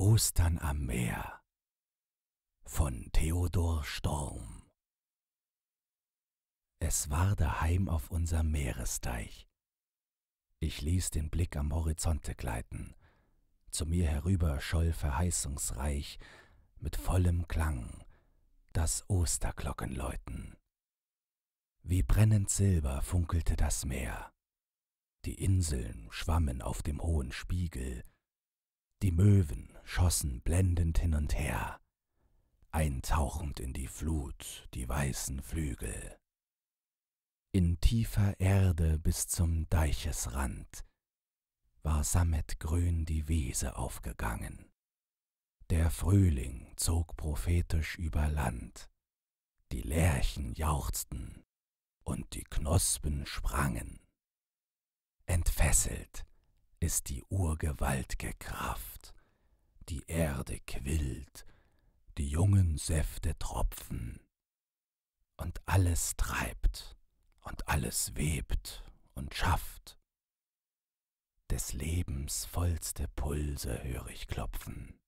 Ostern am Meer von Theodor Storm Es war daheim auf unserem Meeresteich. Ich ließ den Blick am Horizonte gleiten. Zu mir herüber scholl verheißungsreich mit vollem Klang das Osterglockenläuten. Wie brennend Silber funkelte das Meer. Die Inseln schwammen auf dem hohen Spiegel, die Möwen schossen blendend hin und her, eintauchend in die Flut die weißen Flügel. In tiefer Erde bis zum Deichesrand war sammetgrün die Wiese aufgegangen. Der Frühling zog prophetisch über Land, die Lerchen jauchzten und die Knospen sprangen. Entfesselt ist die urgewaltige Kraft Erde quillt, die jungen Säfte tropfen, und alles treibt, und alles webt und schafft. Des Lebens vollste Pulse hör ich klopfen.